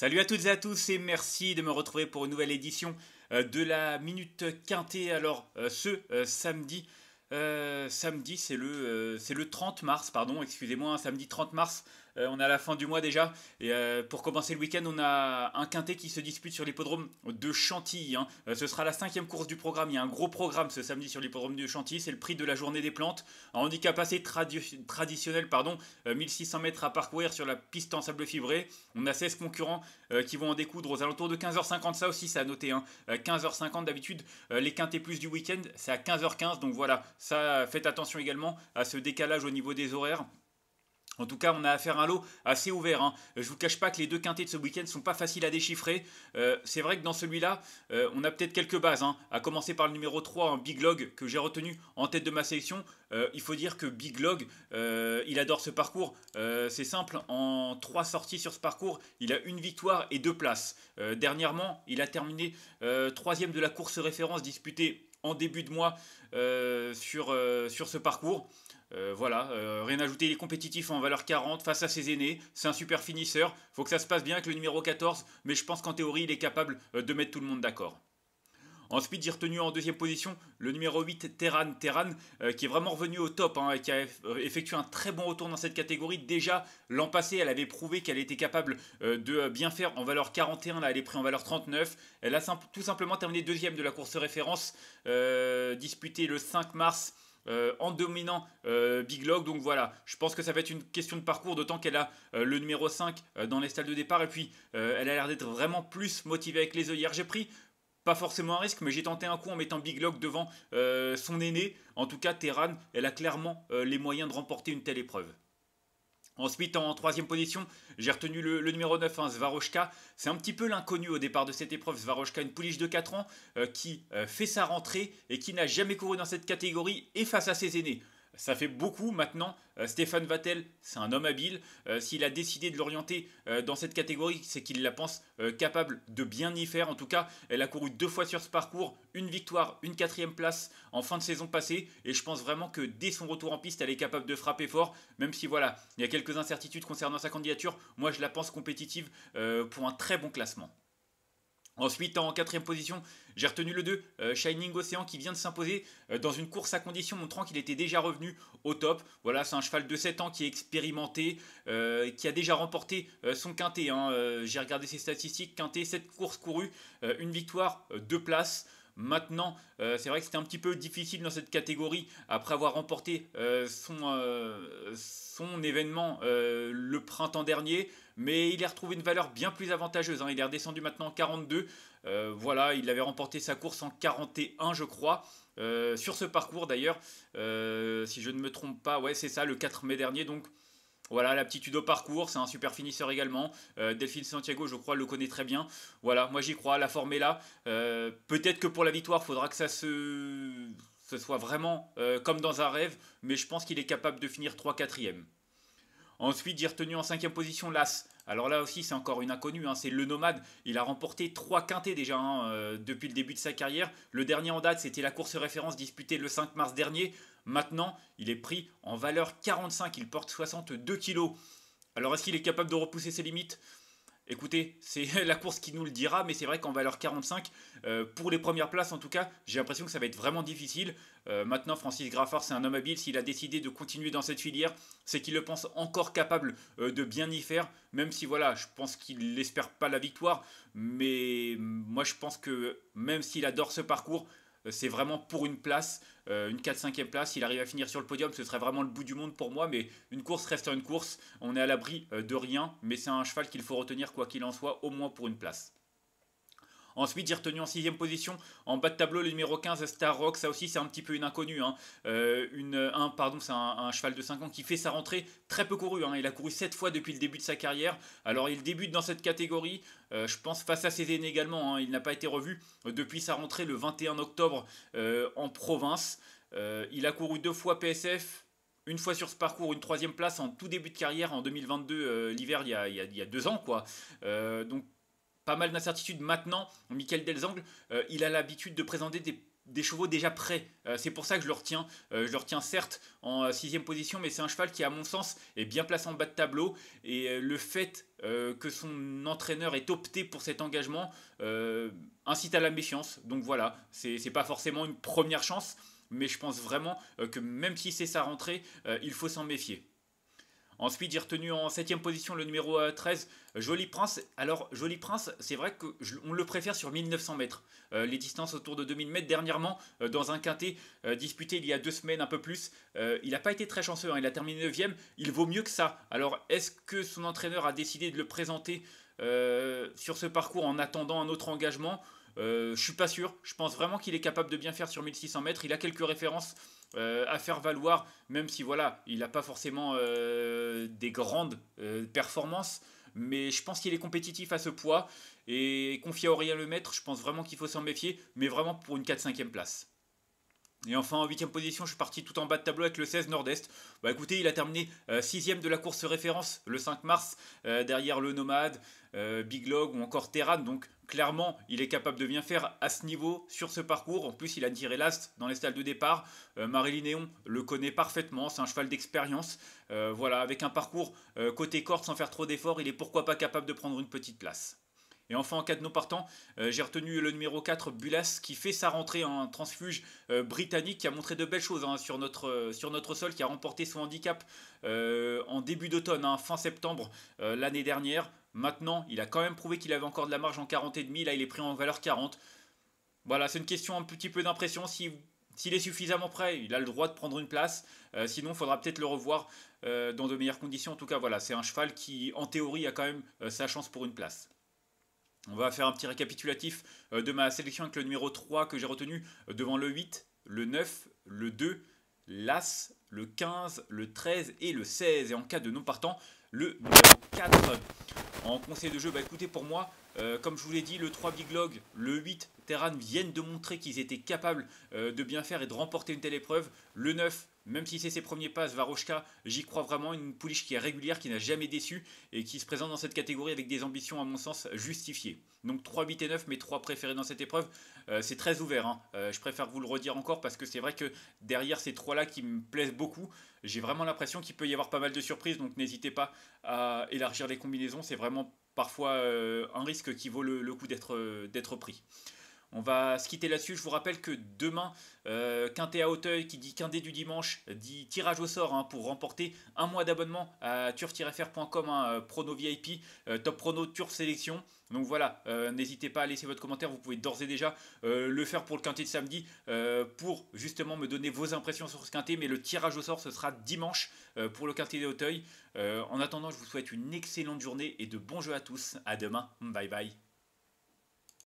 Salut à toutes et à tous et merci de me retrouver pour une nouvelle édition euh, de la Minute Quintée. Alors euh, ce euh, samedi, samedi c'est le, c'est le 30 mars, pardon, excusez-moi, samedi 30 mars euh, on est à la fin du mois déjà. Et euh, pour commencer le week-end, on a un quintet qui se dispute sur l'hippodrome de Chantilly. Hein. Euh, ce sera la cinquième course du programme. Il y a un gros programme ce samedi sur l'hippodrome de Chantilly. C'est le prix de la journée des plantes. Un handicap assez traditionnel, pardon. 1600 mètres à parcourir sur la piste en sable fibré. On a 16 concurrents qui vont en découdre aux alentours de 15h50. Ça aussi, c'est à noter. 15h50 hein. d'habitude. les quintets plus du week-end, c'est à 15h15. Donc voilà, ça, faites attention également à ce décalage au niveau des horaires. En tout cas, on a affaire à un lot assez ouvert. Hein. Je ne vous cache pas que les deux quintés de ce week-end ne sont pas faciles à déchiffrer. Euh, c'est vrai que dans celui-là, euh, on a peut-être quelques bases. Hein. À commencer par le numéro 3, Big Log, que j'ai retenu en tête de ma sélection. Euh, il faut dire que Big Log, il adore ce parcours. c'est simple, en trois sorties sur ce parcours, il a une victoire et deux places. dernièrement, il a terminé troisième de la course référence disputée en début de mois euh, sur, euh, sur ce parcours. Euh, voilà, rien à ajouter, il est compétitif en valeur 40 face à ses aînés, c'est un super finisseur, faut que ça se passe bien avec le numéro 14, mais je pense qu'en théorie il est capable de mettre tout le monde d'accord. Ensuite, j'ai retenu en deuxième position le numéro 8, Terran Terran, euh, qui est vraiment revenu au top hein, et qui a euh, effectué un très bon retour dans cette catégorie. Déjà, l'an passé, elle avait prouvé qu'elle était capable euh, de bien faire en valeur 41, là, elle est prise en valeur 39. Elle a tout simplement terminé deuxième de la course référence, disputée le 5 mars. en dominant Big Log. Donc voilà, je pense que ça va être une question de parcours, d'autant qu'elle a le numéro 5 dans les stalles de départ. Et puis, elle a l'air d'être vraiment plus motivée avec les œillères. J'ai pris pas forcément un risque, mais j'ai tenté un coup en mettant Big Lock devant euh, son aîné. En tout cas, Terran, elle a clairement euh, les moyens de remporter une telle épreuve. Ensuite, en troisième position, j'ai retenu le, numéro 9, hein, C'est un petit peu l'inconnu au départ de cette épreuve. svarochka une pouliche de 4 ans, euh, qui fait sa rentrée et qui n'a jamais couru dans cette catégorie et face à ses aînés ça fait beaucoup maintenant. Euh, Stéphane Vattel, c'est un homme habile. Euh, s'il a décidé de l'orienter euh, dans cette catégorie, c'est qu'il la pense capable de bien y faire. En tout cas, elle a couru deux fois sur ce parcours, une victoire, une quatrième place en fin de saison passée. Et je pense vraiment que dès son retour en piste, elle est capable de frapper fort. Même si voilà, il y a quelques incertitudes concernant sa candidature, moi je la pense compétitive pour un très bon classement. Ensuite, en quatrième position, j'ai retenu le 2, euh, Shining Ocean, qui vient de s'imposer euh, dans une course à condition montrant qu'il était déjà revenu au top. Voilà, c'est un cheval de 7 ans qui est expérimenté, euh, qui a déjà remporté son quintet. Hein. j'ai regardé ses statistiques, quintet, 7 courses courues, une victoire, 2 places maintenant. Euh, c'est vrai que c'était un petit peu difficile dans cette catégorie après avoir remporté euh, son, euh, son événement le printemps dernier mais il a retrouvé une valeur bien plus avantageuse. Hein. Il est redescendu maintenant en 42. voilà, il avait remporté sa course en 41, je crois. sur ce parcours d'ailleurs, si je ne me trompe pas, ouais, c'est ça, le 4 mai dernier. Donc, voilà, l'aptitude au parcours, c'est un super finisseur également. Euh, Delphine Santiago, je crois, le connaît très bien. Voilà, moi j'y crois, la forme est là. Euh, peut-être que pour la victoire, il faudra que ça se ce soit vraiment euh, comme dans un rêve, mais je pense qu'il est capable de finir 3-4e. Ensuite, j'ai retenu en cinquième position l'As. Alors là aussi, c'est encore une inconnue. Hein, c'est le nomade. Il a remporté trois quintés déjà hein, euh, depuis le début de sa carrière. Le dernier en date, c'était la course référence disputée le 5 mars dernier. Maintenant, il est pris en valeur 45. Il porte 62 kilos. Alors est-ce qu'il est capable de repousser ses limites Écoutez, c'est la course qui nous le dira, mais c'est vrai qu'en valeur 45, euh, pour les premières places en tout cas, j'ai l'impression que ça va être vraiment difficile. Euh, maintenant, Francis Graffard, c'est un homme habile. S'il a décidé de continuer dans cette filière, c'est qu'il le pense encore capable euh, de bien y faire, même si voilà, je pense qu'il n'espère pas la victoire. Mais moi, je pense que même s'il adore ce parcours, euh, c'est vraiment pour une place, euh, une 4-5e place. S'il arrive à finir sur le podium, ce serait vraiment le bout du monde pour moi. Mais une course reste une course. On est à l'abri euh, de rien. Mais c'est un cheval qu'il faut retenir, quoi qu'il en soit, au moins pour une place. Ensuite, j'ai retenu en sixième position, en bas de tableau, le numéro 15, Star Rock. Ça aussi, c'est un petit peu une inconnue. Hein. Euh, un, pardon, c'est un, cheval de 5 ans qui fait sa rentrée très peu couru. Hein. Il a couru 7 fois depuis le début de sa carrière. Alors, il débute dans cette catégorie, euh, je pense, face à ses aînés également. Hein. Il n'a pas été revu euh, depuis sa rentrée le 21 octobre en province. il a couru deux fois PSF, une fois sur ce parcours, une troisième place en tout début de carrière en 2022, l'hiver, il, y a deux ans, quoi. donc pas mal d'incertitudes maintenant. Michael Delzangle, euh, il a l'habitude de présenter des, chevaux déjà prêts. Euh, c'est pour ça que je le retiens. Euh, je le retiens certes en sixième position, mais c'est un cheval qui, à mon sens, est bien placé en bas de tableau. Et le fait que son entraîneur ait opté pour cet engagement incite à la méfiance. Donc voilà, c'est pas forcément une première chance, mais je pense vraiment que même si c'est sa rentrée, il faut s'en méfier. Ensuite, j'ai retenu en 7 position le numéro 13, euh, Joli Prince. Alors, Joli Prince, c'est vrai qu'on le préfère sur 1900 mètres. Euh, les distances autour de 2000 mètres, dernièrement, euh, dans un quintet disputé il y a deux semaines, un peu plus, il n'a pas été très chanceux. Hein. il a terminé 9ème. Il vaut mieux que ça. Alors, est-ce que son entraîneur a décidé de le présenter sur ce parcours en attendant un autre engagement Je ne suis pas sûr. Je pense vraiment qu'il est capable de bien faire sur 1600 mètres. Il a quelques références euh, à faire valoir, même si voilà, il n'a pas forcément euh, des grandes euh, performances, mais je pense qu'il est compétitif à ce poids. Et confié à Aurélien maître je pense vraiment qu'il faut s'en méfier, mais vraiment pour une 4-5e place. Et enfin, en 8 position, je suis parti tout en bas de tableau avec le 16 Nord-Est. Bah écoutez, il a terminé 6 de la course référence le 5 mars, derrière le Nomade, Big Log ou encore Terran. Donc Clairement, il est capable de bien faire à ce niveau, sur ce parcours. En plus, il a tiré l'ast dans les stalles de départ. Euh, Marilyn Néon le connaît parfaitement, c'est un cheval d'expérience. Euh, voilà, avec un parcours euh, côté corde sans faire trop d'efforts, il est pourquoi pas capable de prendre une petite place. Et enfin, en cas de nos partant, j'ai retenu le numéro 4, Bulas, qui fait sa rentrée en transfuge britannique, qui a montré de belles choses hein, sur, notre, sur notre sol, qui a remporté son handicap en début d'automne, hein, fin septembre l'année dernière. Maintenant, il a quand même prouvé qu'il avait encore de la marge en 40,5. Là, il est pris en valeur 40. Voilà, c'est une question un petit peu d'impression. s'il est suffisamment prêt, il a le droit de prendre une place. Euh, sinon, il faudra peut-être le revoir euh, dans de meilleures conditions. En tout cas, voilà, c'est un cheval qui, en théorie, a quand même euh, sa chance pour une place. On va faire un petit récapitulatif de ma sélection avec le numéro 3 que j'ai retenu devant le 8, le 9, le 2, l'As, le 15, le 13 et le 16. Et en cas de non partant, le numéro 4. En conseil de jeu, bah écoutez, pour moi, euh, comme je vous l'ai dit, le 3 Big Log, le 8 Terran viennent de montrer qu'ils étaient capables euh, de bien faire et de remporter une telle épreuve. Le 9, même si c'est ses premiers passes, Varoshka, j'y crois vraiment, une pouliche qui est régulière, qui n'a jamais déçu et qui se présente dans cette catégorie avec des ambitions, à mon sens, justifiées. Donc 3, 8 et 9, mes 3 préférés dans cette épreuve, euh, c'est très ouvert. Hein. je préfère vous le redire encore parce que c'est vrai que derrière ces 3-là qui me plaisent beaucoup, j'ai vraiment l'impression qu'il peut y avoir pas mal de surprises, donc n'hésitez pas à élargir les combinaisons, c'est vraiment parfois euh, un risque qui vaut le, coup d'être euh, pris. On va se quitter là-dessus. Je vous rappelle que demain, euh, Quintet à Hauteuil qui dit Quintet du dimanche dit tirage au sort hein, pour remporter un mois d'abonnement à turf-fr.com, un hein, euh, prono VIP, euh, top prono, turf sélection. Donc voilà, euh, n'hésitez pas à laisser votre commentaire. Vous pouvez d'ores et déjà le faire pour le Quintet de samedi pour justement me donner vos impressions sur ce Quintet. Mais le tirage au sort, ce sera dimanche pour le Quintet de Hauteuil. en attendant, je vous souhaite une excellente journée et de bons jeux à tous. À demain. Bye bye.